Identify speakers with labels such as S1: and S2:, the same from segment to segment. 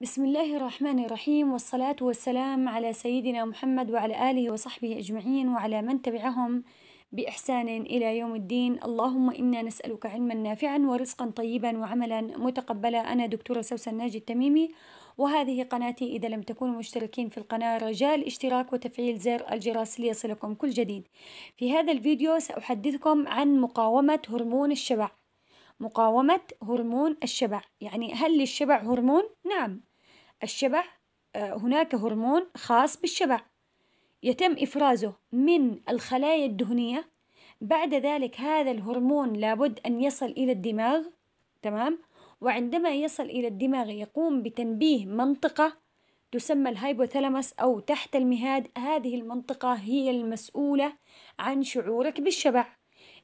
S1: بسم الله الرحمن الرحيم والصلاة والسلام على سيدنا محمد وعلى آله وصحبه أجمعين وعلى من تبعهم بإحسان إلى يوم الدين اللهم إنا نسألك علما نافعا ورزقا طيبا وعملا متقبلا أنا دكتورة سوسن ناجي التميمي وهذه قناتي إذا لم تكونوا مشتركين في القناة رجاء الاشتراك وتفعيل زر الجرس ليصلكم كل جديد في هذا الفيديو سأحدثكم عن مقاومة هرمون الشبع مقاومة هرمون الشبع يعني هل للشبع هرمون؟ نعم الشبع آه، هناك هرمون خاص بالشبع يتم إفرازه من الخلايا الدهنية بعد ذلك هذا الهرمون لابد أن يصل إلى الدماغ تمام وعندما يصل إلى الدماغ يقوم بتنبيه منطقة تسمى الهايبوثالاموس أو تحت المهاد هذه المنطقة هي المسؤولة عن شعورك بالشبع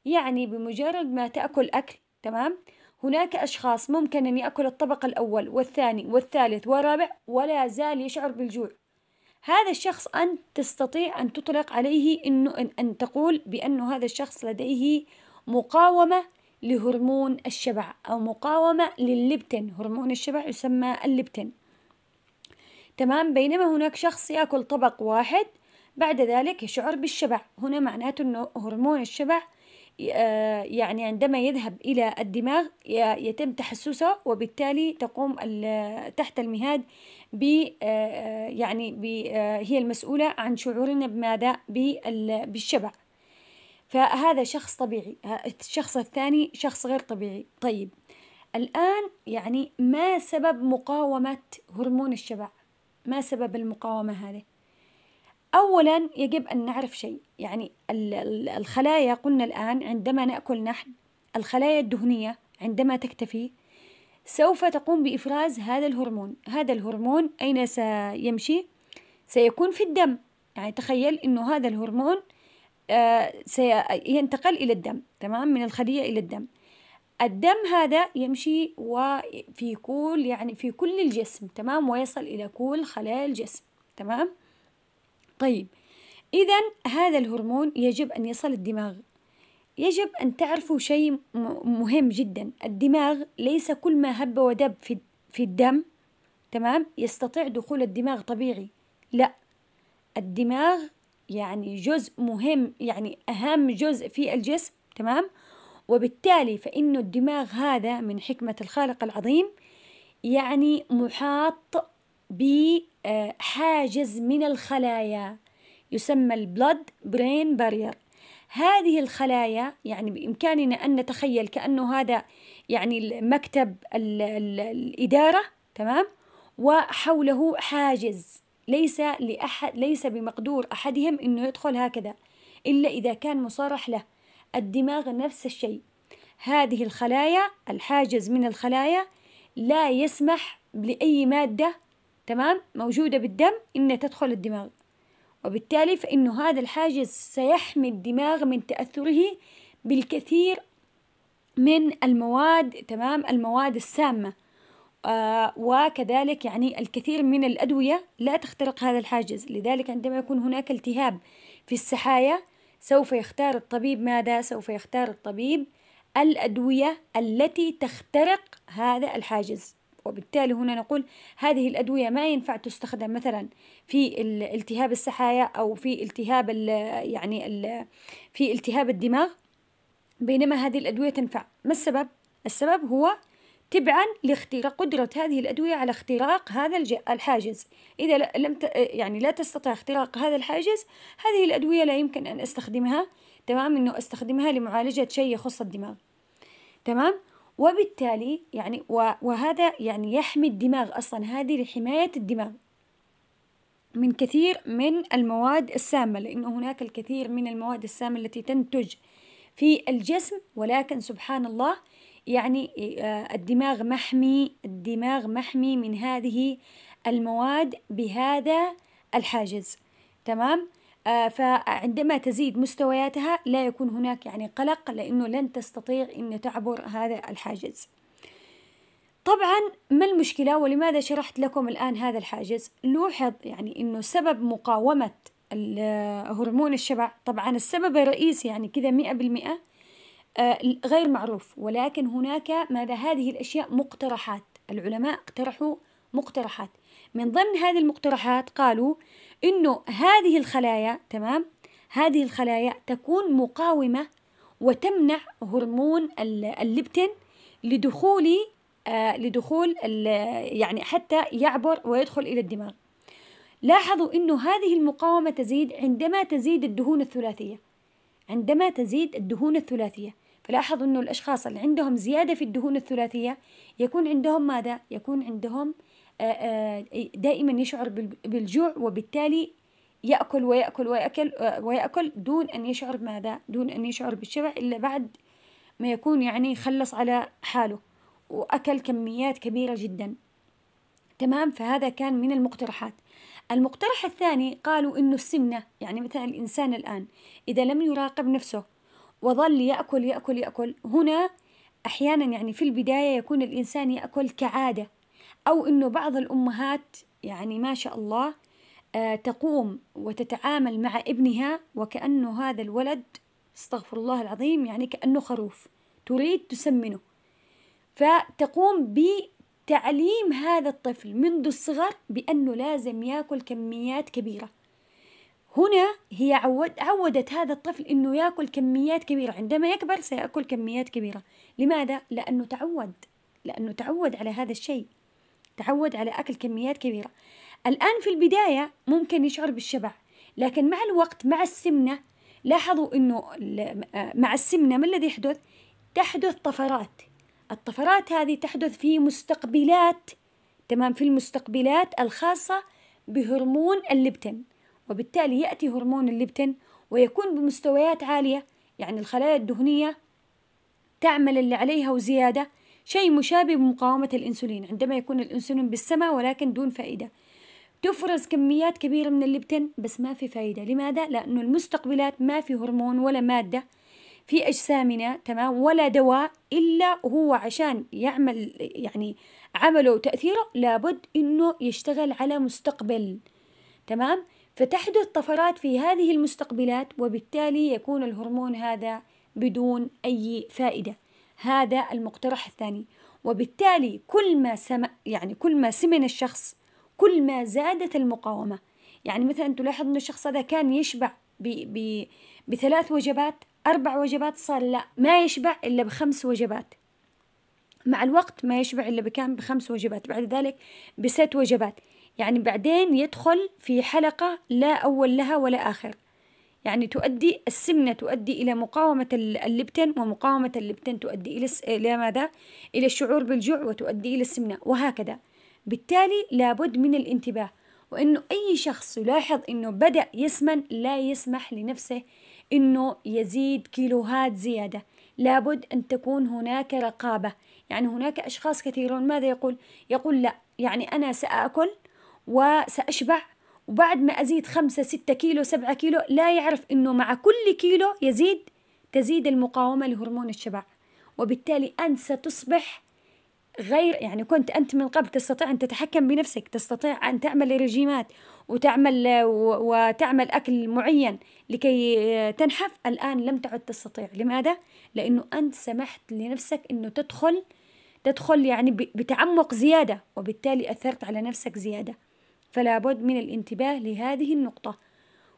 S1: يعني بمجرد ما تأكل أكل تمام هناك أشخاص ممكن أن يأكل الطبق الأول والثاني والثالث والرابع ولا زال يشعر بالجوع هذا الشخص أنت تستطيع أن تطلق عليه إنه أن, أن تقول بأن هذا الشخص لديه مقاومة لهرمون الشبع أو مقاومة للبتن هرمون الشبع يسمى اللبتن تمام بينما هناك شخص يأكل طبق واحد بعد ذلك يشعر بالشبع هنا معناته أنه هرمون الشبع آه، يعني عندما يذهب إلى الدماغ يتم تحسسه وبالتالي تقوم تحت المهاد ب آه، آه، يعني ب هي المسؤولة عن شعورنا بماذا بالشبع فهذا شخص طبيعي الشخص الثاني شخص غير طبيعي طيب الآن يعني ما سبب مقاومة هرمون الشبع ما سبب المقاومة هذه أولا يجب أن نعرف شيء يعني الخلايا قلنا الآن عندما نأكل نحن الخلايا الدهنية عندما تكتفي سوف تقوم بإفراز هذا الهرمون هذا الهرمون أين سيمشي؟ سيكون في الدم يعني تخيل أنه هذا الهرمون آه، سينتقل إلى الدم تمام من الخلية إلى الدم الدم هذا يمشي وفي كل يعني في كل الجسم تمام ويصل إلى كل خلايا الجسم تمام طيب إذا هذا الهرمون يجب أن يصل الدماغ يجب أن تعرفوا شيء مهم جدا الدماغ ليس كل ما هب ودب في في الدم تمام يستطيع دخول الدماغ طبيعي لا الدماغ يعني جزء مهم يعني أهم جزء في الجسم تمام وبالتالي فإنه الدماغ هذا من حكمة الخالق العظيم يعني محاط بحاجز من الخلايا يسمى البلد برين بارير هذه الخلايا يعني بإمكاننا أن نتخيل كأنه هذا يعني مكتب الـ الـ الإدارة تمام وحوله حاجز ليس لأحد ليس بمقدور أحدهم أنه يدخل هكذا إلا إذا كان مصرح له الدماغ نفس الشيء هذه الخلايا الحاجز من الخلايا لا يسمح لأي مادة تمام موجودة بالدم إنها تدخل الدماغ وبالتالي فإنه هذا الحاجز سيحمي الدماغ من تأثره بالكثير من المواد تمام المواد السامة آه وكذلك يعني الكثير من الأدوية لا تخترق هذا الحاجز لذلك عندما يكون هناك التهاب في السحايا سوف يختار الطبيب ماذا؟ سوف يختار الطبيب الأدوية التي تخترق هذا الحاجز وبالتالي هنا نقول هذه الأدوية ما ينفع تستخدم مثلا في التهاب السحايا أو في التهاب ال يعني ال في التهاب الدماغ بينما هذه الأدوية تنفع ما السبب؟ السبب هو تبعا لاختراق قدرة هذه الأدوية على اختراق هذا الحاجز إذا لم ت... يعني لا تستطيع اختراق هذا الحاجز هذه الأدوية لا يمكن أن أستخدمها تمام إنه أستخدمها لمعالجة شيء يخص الدماغ تمام وبالتالي يعني وهذا يعني يحمي الدماغ أصلا هذه لحماية الدماغ من كثير من المواد السامة لأنه هناك الكثير من المواد السامة التي تنتج في الجسم ولكن سبحان الله يعني آه، الدماغ محمي الدماغ محمي من هذه المواد بهذا الحاجز تمام آه، فعندما تزيد مستوياتها لا يكون هناك يعني قلق لأنه لن تستطيع أن تعبر هذا الحاجز طبعا ما المشكلة ولماذا شرحت لكم الآن هذا الحاجز لوحظ يعني أنه سبب مقاومة هرمون الشبع طبعا السبب الرئيسي يعني كذا مئة بالمئة آه، غير معروف ولكن هناك ماذا هذه الأشياء مقترحات العلماء اقترحوا مقترحات من ضمن هذه المقترحات قالوا انه هذه الخلايا تمام هذه الخلايا تكون مقاومه وتمنع هرمون الليبتين لدخول آه، لدخول يعني حتى يعبر ويدخل الى الدماغ لاحظوا انه هذه المقاومه تزيد عندما تزيد الدهون الثلاثيه عندما تزيد الدهون الثلاثيه فلاحظوا انه الاشخاص اللي عندهم زياده في الدهون الثلاثيه يكون عندهم ماذا يكون عندهم آه، آه، دائما يشعر بالجوع وبالتالي يأكل ويأكل ويأكل آه، ويأكل دون أن يشعر ماذا دون أن يشعر بالشبع إلا بعد ما يكون يعني خلص على حاله وأكل كميات كبيرة جدا تمام فهذا كان من المقترحات المقترح الثاني قالوا إنه السمنة يعني مثلا الإنسان الآن إذا لم يراقب نفسه وظل يأكل يأكل يأكل هنا أحيانا يعني في البداية يكون الإنسان يأكل كعادة أو أنه بعض الأمهات يعني ما شاء الله آه، تقوم وتتعامل مع ابنها وكأنه هذا الولد استغفر الله العظيم يعني كأنه خروف تريد تسمنه فتقوم بتعليم هذا الطفل منذ الصغر بأنه لازم ياكل كميات كبيرة هنا هي عود عودت هذا الطفل انه ياكل كميات كبيره عندما يكبر سياكل كميات كبيره لماذا لانه تعود لانه تعود على هذا الشيء تعود على أكل كميات كبيرة الآن في البداية ممكن يشعر بالشبع لكن مع الوقت مع السمنة لاحظوا أنه آه، مع السمنة ما الذي يحدث؟ تحدث طفرات الطفرات هذه تحدث في مستقبلات تمام في المستقبلات الخاصة بهرمون اللبتين وبالتالي يأتي هرمون اللبتين ويكون بمستويات عالية يعني الخلايا الدهنية تعمل اللي عليها وزيادة شيء مشابه بمقاومة الأنسولين عندما يكون الأنسولين بالسماء ولكن دون فائدة تفرز كميات كبيرة من اللبتين بس ما في فائدة لماذا؟ لأنه المستقبلات ما في هرمون ولا مادة في أجسامنا تمام ولا دواء إلا هو عشان يعمل يعني عمله وتأثيره لابد إنه يشتغل على مستقبل تمام فتحدث طفرات في هذه المستقبلات وبالتالي يكون الهرمون هذا بدون أي فائدة هذا المقترح الثاني وبالتالي كل ما سم يعني كل ما سمن الشخص كل ما زادت المقاومة يعني مثلا تلاحظ أن الشخص هذا كان يشبع ب... ب... بثلاث وجبات أربع وجبات صار لا ما يشبع إلا بخمس وجبات مع الوقت ما يشبع إلا بكام بخمس وجبات بعد ذلك بست وجبات يعني بعدين يدخل في حلقة لا أول لها ولا آخر يعني تؤدي السمنة تؤدي إلى مقاومة اللبتين ومقاومة اللبتين تؤدي إلى إلى ماذا؟ إلى الشعور بالجوع وتؤدي إلى السمنة وهكذا بالتالي لابد من الانتباه وإنه أي شخص يلاحظ إنه بدأ يسمن لا يسمح لنفسه إنه يزيد كيلوهات زيادة لابد أن تكون هناك رقابة يعني هناك أشخاص كثيرون ماذا يقول؟ يقول لا يعني أنا سأكل وسأشبع وبعد ما أزيد خمسة ستة كيلو سبعة كيلو لا يعرف أنه مع كل كيلو يزيد تزيد المقاومة لهرمون الشبع وبالتالي أنت ستصبح غير يعني كنت أنت من قبل تستطيع أن تتحكم بنفسك تستطيع أن تعمل رجيمات وتعمل وتعمل أكل معين لكي تنحف الآن لم تعد تستطيع لماذا؟ لأنه أنت سمحت لنفسك أنه تدخل تدخل يعني بتعمق زيادة وبالتالي أثرت على نفسك زيادة فلا بد من الانتباه لهذه النقطة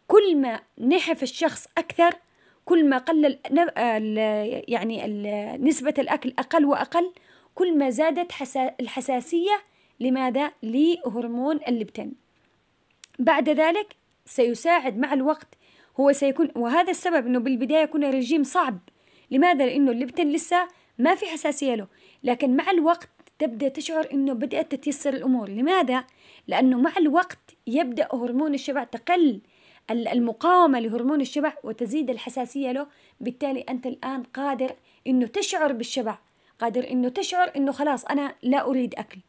S1: كل ما نحف الشخص أكثر كل ما قل يعني نسبة الأكل أقل وأقل كل ما زادت الحساسية لماذا؟ لهرمون اللبتين بعد ذلك سيساعد مع الوقت هو سيكون وهذا السبب انه بالبدايه يكون الرجيم صعب لماذا لانه اللبتين لسه ما في حساسيه له لكن مع الوقت تبدأ تشعر أنه بدأت تتيسر الأمور لماذا؟ لأنه مع الوقت يبدأ هرمون الشبع تقل المقاومة لهرمون الشبع وتزيد الحساسية له بالتالي أنت الآن قادر أنه تشعر بالشبع قادر أنه تشعر أنه خلاص أنا لا أريد أكل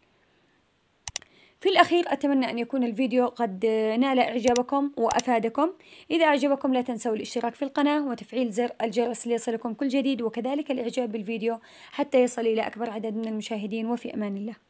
S1: في الأخير أتمنى أن يكون الفيديو قد نال إعجابكم وأفادكم إذا أعجبكم لا تنسوا الاشتراك في القناة وتفعيل زر الجرس ليصلكم كل جديد وكذلك الإعجاب بالفيديو حتى يصل إلى أكبر عدد من المشاهدين وفي أمان الله